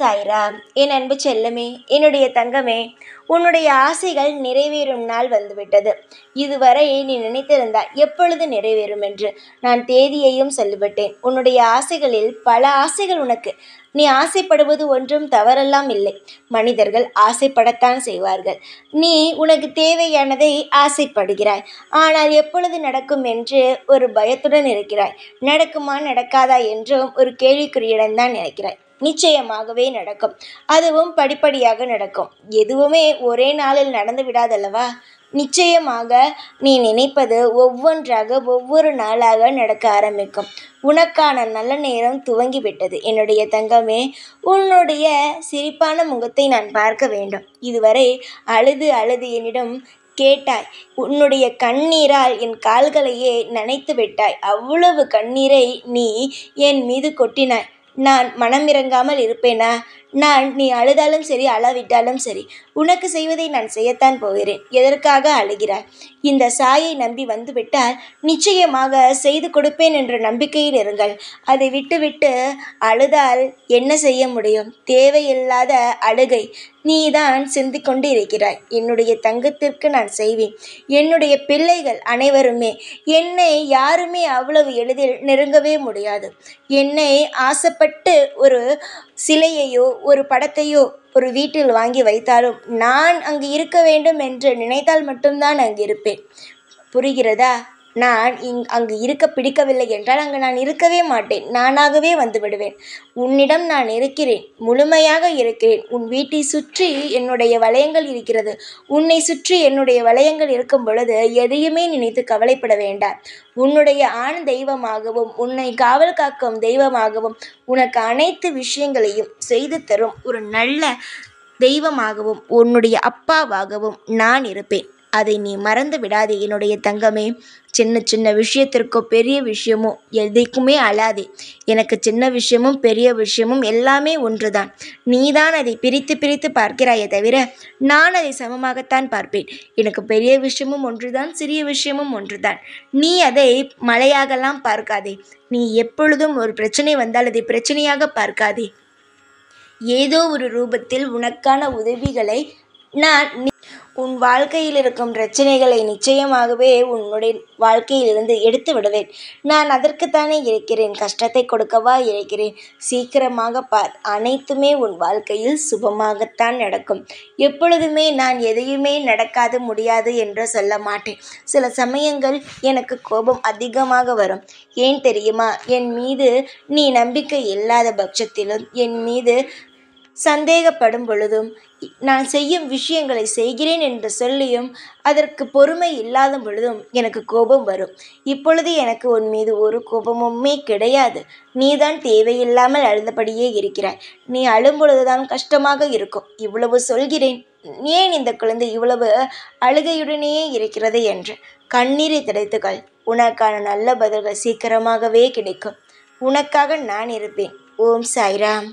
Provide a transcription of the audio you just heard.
சாய்ரா என் அன்பு செல்லமே என்னுடைய தங்கமே உன்னுடைய ஆசைகள் நிறைவேறும் நாள் வந்துவிட்டது இதுவரை நீ நினைத்திருந்தாய் எப்பொழுது நிறைவேறும் என்று நான் தேதியையும் சொல்லிவிட்டேன் உன்னுடைய ஆசைகளில் பல ஆசைகள் உனக்கு நீ ஆசைப்படுவது ஒன்றும் தவறெல்லாம் இல்லை மனிதர்கள் ஆசைப்படத்தான் செய்வார்கள் நீ உனக்கு தேவையானதை ஆசைப்படுகிறாய் ஆனால் எப்பொழுது நடக்கும் என்று ஒரு பயத்துடன் இருக்கிறாய் நடக்குமா நடக்காதா என்றும் ஒரு கேள்விக்குறியிடம்தான் நினைக்கிறாய் நிச்சயமாகவே நடக்கும் அதுவும் படிப்படியாக நடக்கும் எதுவுமே ஒரே நாளில் நடந்து விடாதல்லவா நிச்சயமாக நீ நினைப்பது ஒவ்வொன்றாக ஒவ்வொரு நாளாக நடக்க ஆரம்பிக்கும் உனக்கான நல்ல நேரம் துவங்கிவிட்டது என்னுடைய தங்கமே உன்னுடைய சிரிப்பான முகத்தை நான் பார்க்க வேண்டும் இதுவரை அழுது அழுது என்னிடம் கேட்டாய் உன்னுடைய கண்ணீரால் என் கால்களையே நனைத்து விட்டாய் அவ்வளவு கண்ணீரை நீ என் மீது கொட்டினாய் நான் மனமிரங்காமல் இருப்பேனா நான் நீ அழுதாலும் சரி அளவிட்டாலும் சரி உனக்கு செய்வதை நான் செய்யத்தான் போகிறேன் எதற்காக அழுகிறாய் இந்த சாயை நம்பி வந்துவிட்டால் நிச்சயமாக செய்து கொடுப்பேன் என்ற நம்பிக்கையில் இருங்கள் அதை விட்டுவிட்டு அழுதால் என்ன செய்ய முடியும் தேவையில்லாத அழுகை நீதான் சிந்தி கொண்டு இருக்கிறாய் என்னுடைய தங்கத்திற்கு நான் செய்வேன் என்னுடைய பிள்ளைகள் அனைவருமே என்னை யாருமே அவ்வளவு எளிதில் நெருங்கவே முடியாது என்னை ஆசைப்பட்டு ஒரு சிலையையோ ஒரு படத்தையோ ஒரு வீட்டில் வாங்கி வைத்தாலும் நான் அங்கு இருக்க வேண்டும் என்று நினைத்தால் மட்டும்தான் அங்கு இருப்பேன் புரிகிறதா நான் இங் அங்கு இருக்க பிடிக்கவில்லை என்றால் அங்கு நான் இருக்கவே மாட்டேன் நானாகவே வந்து விடுவேன் உன்னிடம் நான் இருக்கிறேன் முழுமையாக இருக்கிறேன் உன் வீட்டை சுற்றி என்னுடைய வளையங்கள் இருக்கிறது உன்னை சுற்றி என்னுடைய வளையங்கள் இருக்கும் பொழுது எதையுமே நினைத்து கவலைப்பட வேண்டாம் உன்னுடைய ஆண் தெய்வமாகவும் உன்னை காவல் காக்கும் தெய்வமாகவும் உனக்கு அனைத்து விஷயங்களையும் செய்து தரும் ஒரு நல்ல தெய்வமாகவும் உன்னுடைய அப்பாவாகவும் நான் இருப்பேன் அதை நீ மறந்து விடாதே என்னுடைய தங்கமே சின்ன சின்ன விஷயத்திற்கோ பெரிய விஷயமோ எதைக்குமே அழாதே எனக்கு சின்ன விஷயமும் பெரிய விஷயமும் எல்லாமே ஒன்றுதான் நீதான் அதை பிரித்து பிரித்து பார்க்கிறாயே தவிர நான் அதை சமமாகத்தான் பார்ப்பேன் எனக்கு பெரிய விஷயமும் ஒன்றுதான் சிறிய விஷயமும் ஒன்றுதான் நீ அதை மழையாகலாம் பார்க்காதே நீ எப்பொழுதும் ஒரு பிரச்சனை வந்தால் அதை பிரச்சனையாக பார்க்காதே ஏதோ ஒரு ரூபத்தில் உனக்கான உதவிகளை நான் உன் வாழ்க்கையில் இருக்கும் பிரச்சனைகளை நிச்சயமாகவே உன்னுடைய வாழ்க்கையிலிருந்து எடுத்து விடுவேன் நான் அதற்குத்தானே இருக்கிறேன் கஷ்டத்தை கொடுக்கவா இருக்கிறேன் சீக்கிரமாக பார் அனைத்துமே உன் வாழ்க்கையில் சுபமாகத்தான் நடக்கும் எப்பொழுதுமே நான் எதையுமே நடக்காது முடியாது என்று சொல்ல மாட்டேன் சில சமயங்கள் எனக்கு கோபம் அதிகமாக வரும் ஏன் தெரியுமா என் மீது நீ நம்பிக்கை இல்லாத பட்சத்திலும் என் மீது சந்தேகப்படும் பொழுதும் நான் செய்யும் விஷயங்களை செய்கிறேன் என்று சொல்லியும் அதற்கு பொறுமை இல்லாத பொழுதும் எனக்கு கோபம் வரும் இப்பொழுது எனக்கு உன் மீது ஒரு கோபமுமே கிடையாது நீதான் தேவையில்லாமல் அழுதபடியே இருக்கிறாய் நீ அழும்பொழுதுதான் கஷ்டமாக இருக்கும் இவ்வளவு சொல்கிறேன் ஏன் இந்த குழந்தை இவ்வளவு அழுகையுடனேயே இருக்கிறது என்று கண்ணீரை துடைத்துக்கள் உனக்கான நல்ல பதில்கள் சீக்கிரமாகவே கிடைக்கும் உனக்காக நான் இருப்பேன் ஓம் சாய்ராம்